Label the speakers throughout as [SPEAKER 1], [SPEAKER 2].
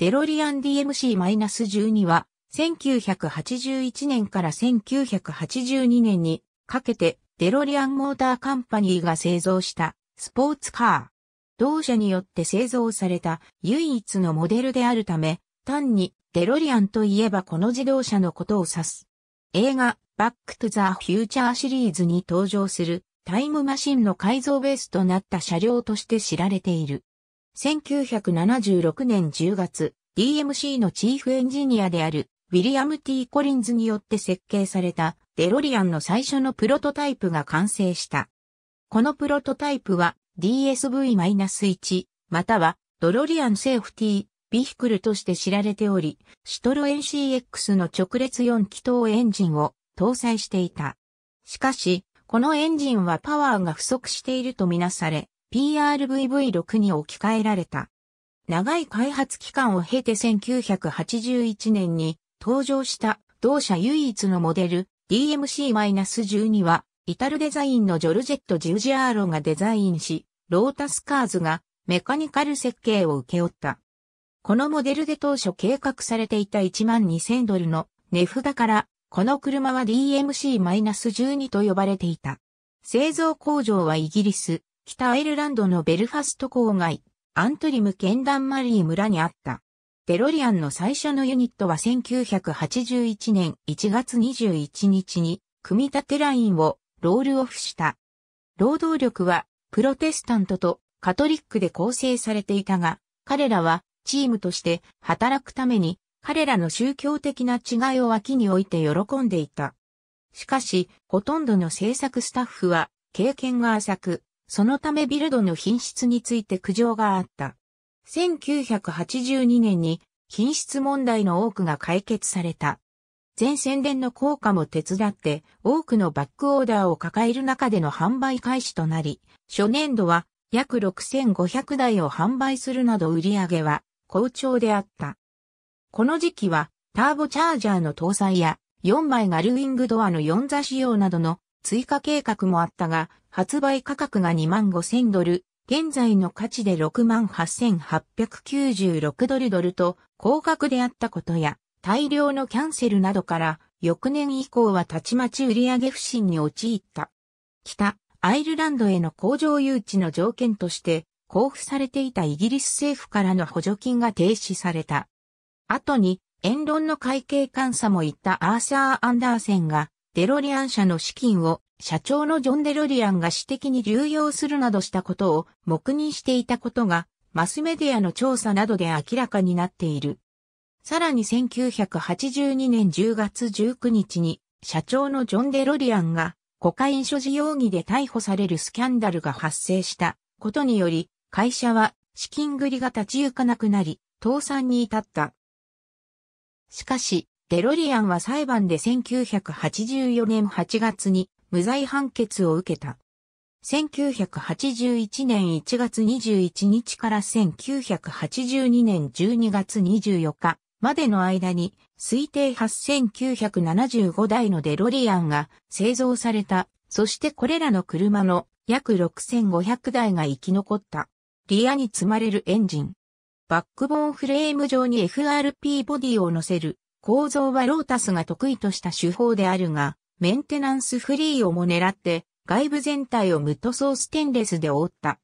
[SPEAKER 1] デロリアン DMC-12 は、1981年から1982年にかけてデロリアンモーターカンパニーが製造したスポーツカー。同社によって製造された唯一のモデルであるため、単にデロリアンといえばこの自動車のことを指す。映画バックトゥザ・フューチャーシリーズに登場するタイムマシンの改造ベースとなった車両として知られている。1976年10月、DMC のチーフエンジニアであるウィリアム T. コリンズによって設計されたデロリアンの最初のプロトタイプが完成した。このプロトタイプは DSV-1 またはドロリアンセーフティービヒクルとして知られており、シトロエン CX の直列4気筒エンジンを搭載していた。しかし、このエンジンはパワーが不足しているとみなされ、PRVV6 に置き換えられた。長い開発期間を経て1981年に登場した同社唯一のモデル DMC-12 はイタルデザインのジョルジェット・ジュジアーロがデザインし、ロータスカーズがメカニカル設計を受け負った。このモデルで当初計画されていた1万2000ドルの値札から、この車は DMC-12 と呼ばれていた。製造工場はイギリス、北アイルランドのベルファスト郊外、アントリム県ダンマリー村にあった。デロリアンの最初のユニットは1981年1月21日に組み立てラインをロールオフした。労働力はプロテスタントとカトリックで構成されていたが、彼らはチームとして働くために彼らの宗教的な違いを脇に置いて喜んでいた。しかし、ほとんどの制作スタッフは経験が浅く、そのためビルドの品質について苦情があった。1982年に品質問題の多くが解決された。全宣伝の効果も手伝って多くのバックオーダーを抱える中での販売開始となり、初年度は約6500台を販売するなど売り上げは好調であった。この時期はターボチャージャーの搭載や4枚ガルウィングドアの4座仕様などの追加計画もあったが、発売価格が2万5000ドル、現在の価値で6万8896ドルドルと高額であったことや、大量のキャンセルなどから、翌年以降はたちまち売上不振に陥った。北、アイルランドへの工場誘致の条件として、交付されていたイギリス政府からの補助金が停止された。後に、エンロンの会計監査も行ったアーサー・アンダーセンが、デロリアン社の資金を社長のジョン・デロリアンが私的に流用するなどしたことを黙認していたことがマスメディアの調査などで明らかになっている。さらに1982年10月19日に社長のジョン・デロリアンがコカイン所持容疑で逮捕されるスキャンダルが発生したことにより会社は資金繰りが立ち行かなくなり倒産に至った。しかし、デロリアンは裁判で1984年8月に無罪判決を受けた。1981年1月21日から1982年12月24日までの間に推定8975台のデロリアンが製造された。そしてこれらの車の約6500台が生き残った。リアに積まれるエンジン。バックボーンフレーム上に FRP ボディを乗せる構造はロータスが得意とした手法であるが、メンテナンスフリーをも狙って外部全体をムトソーステンレスで覆った。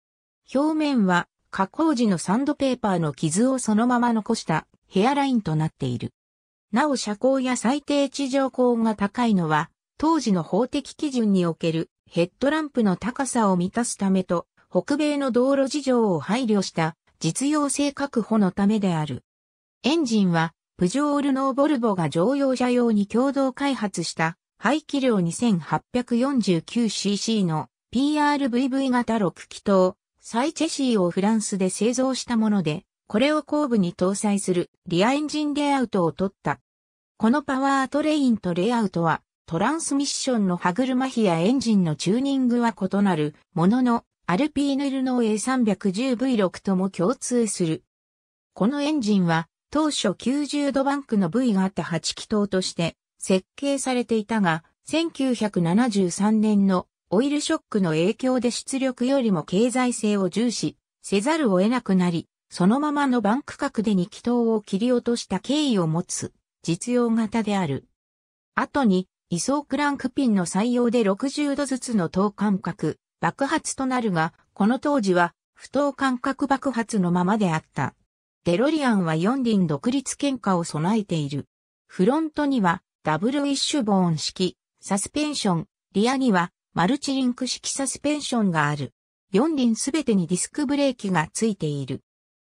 [SPEAKER 1] 表面は加工時のサンドペーパーの傷をそのまま残したヘアラインとなっている。なお車高や最低地上高が高いのは当時の法的基準におけるヘッドランプの高さを満たすためと北米の道路事情を配慮した実用性確保のためである。エンジンはプジョールノーボルボが乗用車用に共同開発した排気量 2849cc の PRVV 型6気筒、サイチェシーをフランスで製造したもので、これを後部に搭載するリアエンジンレイアウトを取った。このパワートレインとレイアウトは、トランスミッションの歯車比やエンジンのチューニングは異なるものの、アルピーヌルノー A310V6 とも共通する。このエンジンは当初90度バンクの部位があった8気筒として設計されていたが、1973年のオイルショックの影響で出力よりも経済性を重視せざるを得なくなり、そのままのバンク角で2気筒を切り落とした経緯を持つ実用型である。後に、位相クランクピンの採用で60度ずつの等間隔爆発となるが、この当時は不等間隔爆発のままであった。デロリアンは4輪独立喧嘩を備えている。フロントにはダブルウィッシュボーン式サスペンション、リアにはマルチリンク式サスペンションがある。4輪すべてにディスクブレーキがついている。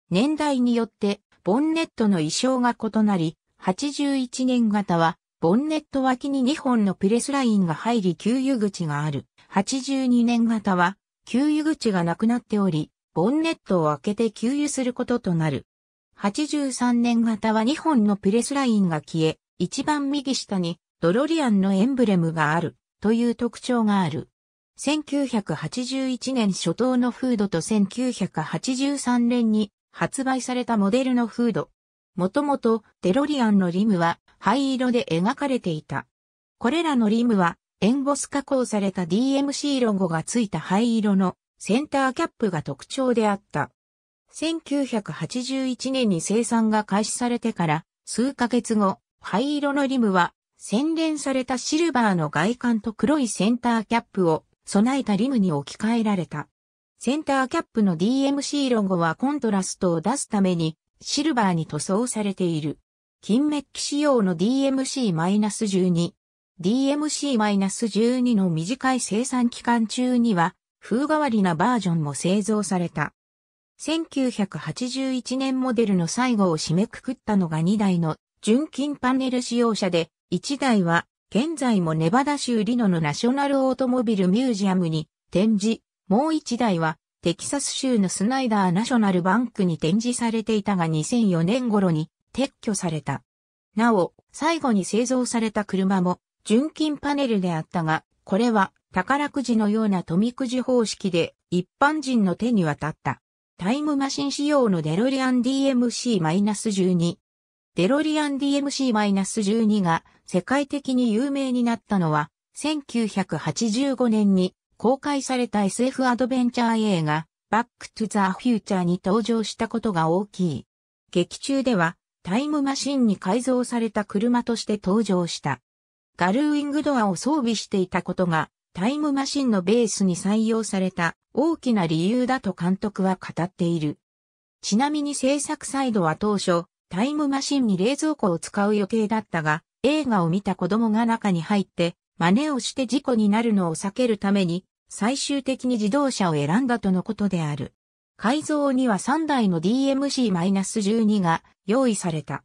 [SPEAKER 1] 年代によってボンネットの衣装が異なり、81年型はボンネット脇に2本のプレスラインが入り給油口がある。82年型は給油口がなくなっており、ボンネットを開けて給油することとなる。83年型は2本のプレスラインが消え、一番右下にドロリアンのエンブレムがあるという特徴がある。1981年初頭のフードと1983年に発売されたモデルのフード。もともとデロリアンのリムは灰色で描かれていた。これらのリムはエンボス加工された DMC ロゴがついた灰色のセンターキャップが特徴であった。1981年に生産が開始されてから数ヶ月後、灰色のリムは洗練されたシルバーの外観と黒いセンターキャップを備えたリムに置き換えられた。センターキャップの DMC ロゴはコントラストを出すためにシルバーに塗装されている。金メッキ仕様の DMC-12。DMC-12 の短い生産期間中には風変わりなバージョンも製造された。1981年モデルの最後を締めくくったのが2台の純金パネル使用車で、1台は現在もネバダ州リノのナショナルオートモビルミュージアムに展示、もう1台はテキサス州のスナイダーナショナルバンクに展示されていたが2004年頃に撤去された。なお、最後に製造された車も純金パネルであったが、これは宝くじのような富くじ方式で一般人の手に渡った。タイムマシン仕様のデロリアン DMC-12。デロリアン DMC-12 が世界的に有名になったのは、1985年に公開された SF アドベンチャー映画、バックトゥザフューチャーに登場したことが大きい。劇中では、タイムマシンに改造された車として登場した。ガルーイングドアを装備していたことがタイムマシンのベースに採用された大きな理由だと監督は語っている。ちなみに制作サイドは当初、タイムマシンに冷蔵庫を使う予定だったが、映画を見た子供が中に入って、真似をして事故になるのを避けるために、最終的に自動車を選んだとのことである。改造には3台の DMC-12 が用意された。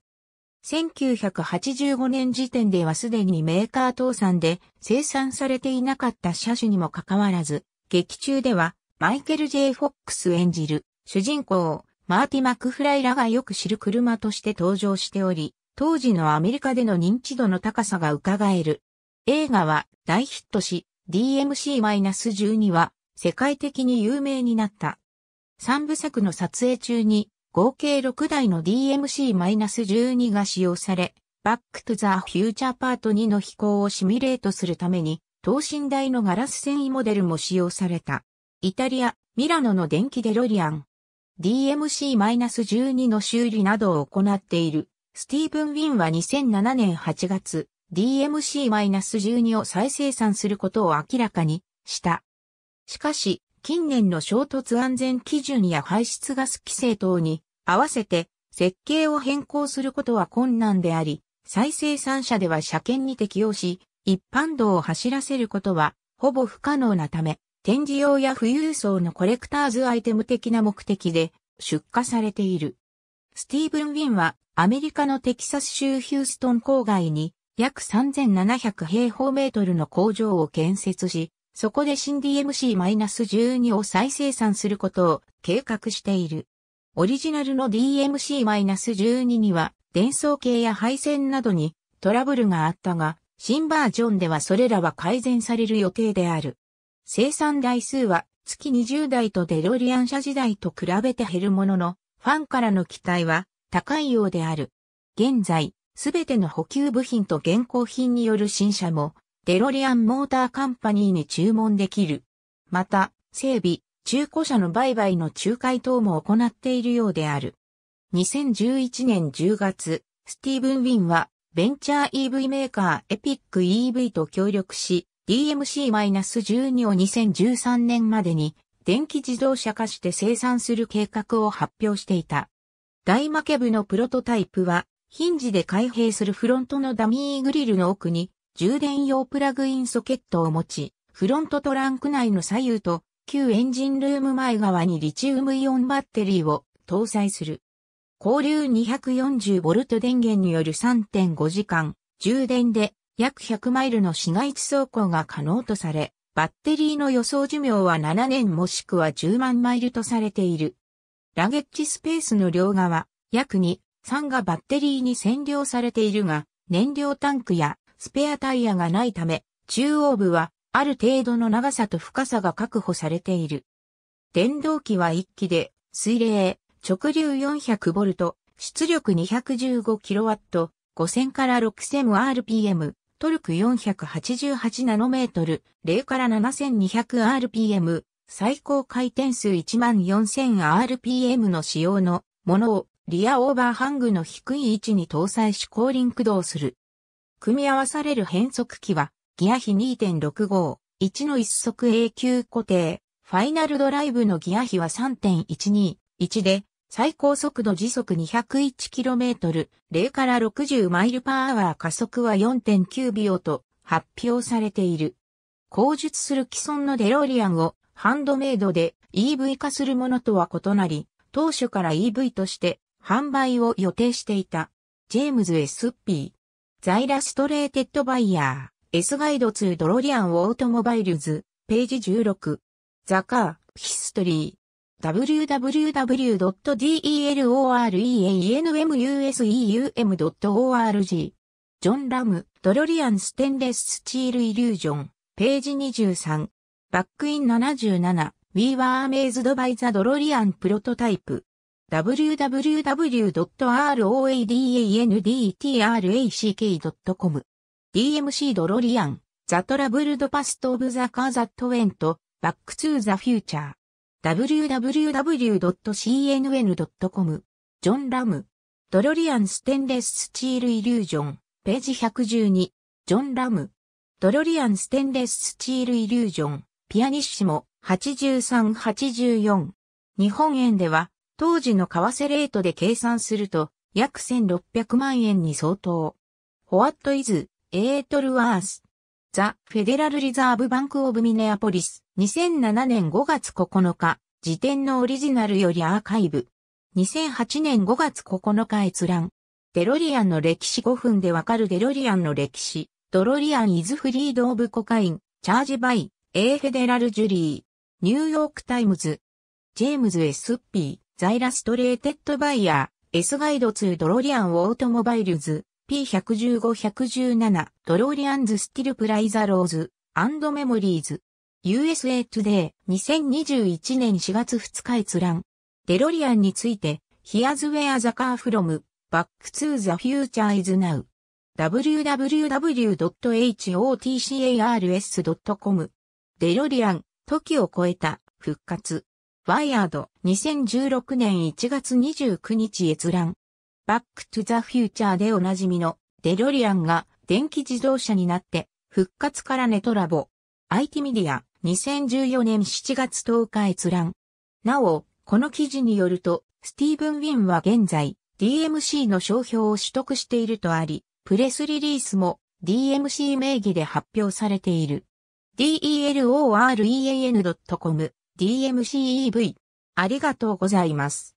[SPEAKER 1] 1985年時点ではすでにメーカー倒産で生産されていなかった車種にもかかわらず、劇中ではマイケル・ J・ フォックス演じる主人公マーティ・マクフライらがよく知る車として登場しており、当時のアメリカでの認知度の高さが伺える。映画は大ヒットし、DMC-12 は世界的に有名になった。三部作の撮影中に合計6台の DMC-12 が使用され、バックトゥザ・フューチャーパート2の飛行をシミュレートするために、等身大のガラス繊維モデルも使用された。イタリア、ミラノの電気デロリアン。DMC-12 の修理などを行っている。スティーブン・ウィンは2007年8月、DMC-12 を再生産することを明らかにした。しかし、近年の衝突安全基準や排出ガス規制等に合わせて設計を変更することは困難であり、再生産車では車検に適用し、一般道を走らせることはほぼ不可能なため、展示用や富裕層のコレクターズアイテム的な目的で出荷されている。スティーブン・ウィンはアメリカのテキサス州ヒューストン郊外に約3700平方メートルの工場を建設し、そこで新 DMC-12 を再生産することを計画している。オリジナルの DMC-12 には、伝送系や配線などにトラブルがあったが、新バージョンではそれらは改善される予定である。生産台数は月20台とデロリアン車時代と比べて減るものの、ファンからの期待は高いようである。現在、すべての補給部品と現行品による新車もデロリアンモーターカンパニーに注文できる。また、整備、中古車の売買の仲介等も行っているようである。2011年10月、スティーブン・ウィンは、ベンチャー EV メーカーエピック EV と協力し、DMC-12 を2013年までに電気自動車化して生産する計画を発表していた。大負け部のプロトタイプは、ヒンジで開閉するフロントのダミーグリルの奥に充電用プラグインソケットを持ち、フロントトランク内の左右と旧エンジンルーム前側にリチウムイオンバッテリーを搭載する。交流 240V 電源による3.5時間充電で約100マイルの市街地走行が可能とされ、バッテリーの予想寿命は7年もしくは10万マイルとされている。ラゲッジスペースの両側、約2、3がバッテリーに占領されているが、燃料タンクやスペアタイヤがないため、中央部はある程度の長さと深さが確保されている。電動機は1機で、水冷、直流 400V、出力 215kW、5000から 6000rpm、トルク 488nm、0から 7200rpm、最高回転数 14000rpm の仕様のものをリアオーバーハングの低い位置に搭載し後輪駆動する。組み合わされる変速機は、ギア比2.65、1の一足永久固定、ファイナルドライブのギア比は3.12、1で、最高速度時速 201km、0から60マイルパーアワー加速は4.9秒と発表されている。後述する既存のデロリアンをハンドメイドで EV 化するものとは異なり、当初から EV として販売を予定していた。ジェームズ・エスピー。ザイラストレーテッドバイヤー、エスガイド2ドロリアンオートモバイルズ、ページ16。ザカー、ヒストリー。w w w d e l o r e n m u s e u m o r g ジョン・ラム、ドロリアン・ステンレス・スチール・イリュージョン、ページ23。バックイン77、We were amazed by the DeLorean p r o www.roadandtrack.com DMC ドロリアン、ザトラブルドパストオブザカーザットウェント、バックツーザフューチャー。www.cnn.com ジョン・ラム。ドロリアン・ステンレス・スチール・イリュージョン。ページ112。ジョン・ラム。ドロリアン・ステンレス・スチール・イリュージョン。ピアニッシモ。8384。日本円では、当時の為替レートで計算すると、約1600万円に相当。What is, a little worth? The Federal Reserve Bank of Minneapolis 2007年5月9日、時点のオリジナルよりアーカイブ。2008年5月9日閲覧。デロリアンの歴史5分でわかるデロリアンの歴史。ドロリアンイズフリードオブコカイン。チャージバイ。A フェデラルジュリー。ニューヨークタイムズ。ジェームズ S.P. ザイラストレーテッドバイヤー、S ガイド2ドロリアンオートモバイルズ、P115-117 ドロリアンズスティルプライザローズ、アンドメモリーズ。USA Today 2021年4月2日閲覧。デロリアンについて、Here's where the car from, back to the future is now. www.hotcars.com デロリアン、時を超えた、復活。ワイヤード2016年1月29日閲覧。バックトゥザフューチャーでおなじみのデロリアンが電気自動車になって復活からネトラボ。IT メディア2014年7月10日閲覧。なお、この記事によると、スティーブン・ウィンは現在 DMC の商標を取得しているとあり、プレスリリースも DMC 名義で発表されている。delororean.com DMCEV。ありがとうございます。